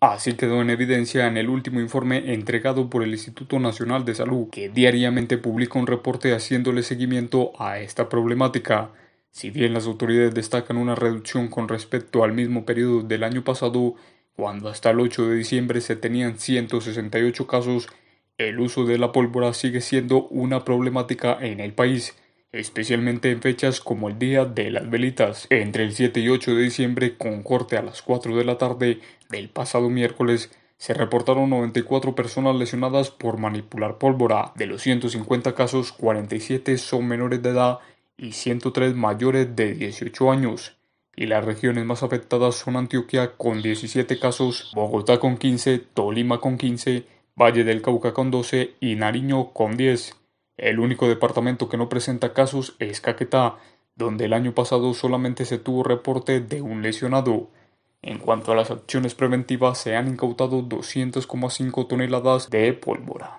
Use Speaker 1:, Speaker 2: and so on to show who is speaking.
Speaker 1: Así quedó en evidencia en el último informe entregado por el Instituto Nacional de Salud, que diariamente publica un reporte haciéndole seguimiento a esta problemática. Si bien las autoridades destacan una reducción con respecto al mismo periodo del año pasado, cuando hasta el 8 de diciembre se tenían 168 casos, el uso de la pólvora sigue siendo una problemática en el país especialmente en fechas como el Día de las Velitas, entre el 7 y 8 de diciembre con corte a las 4 de la tarde del pasado miércoles, se reportaron 94 personas lesionadas por manipular pólvora. De los 150 casos, 47 son menores de edad y 103 mayores de 18 años. Y las regiones más afectadas son Antioquia con 17 casos, Bogotá con 15, Tolima con 15, Valle del Cauca con 12 y Nariño con 10. El único departamento que no presenta casos es Caquetá, donde el año pasado solamente se tuvo reporte de un lesionado. En cuanto a las acciones preventivas, se han incautado 200,5 toneladas de pólvora.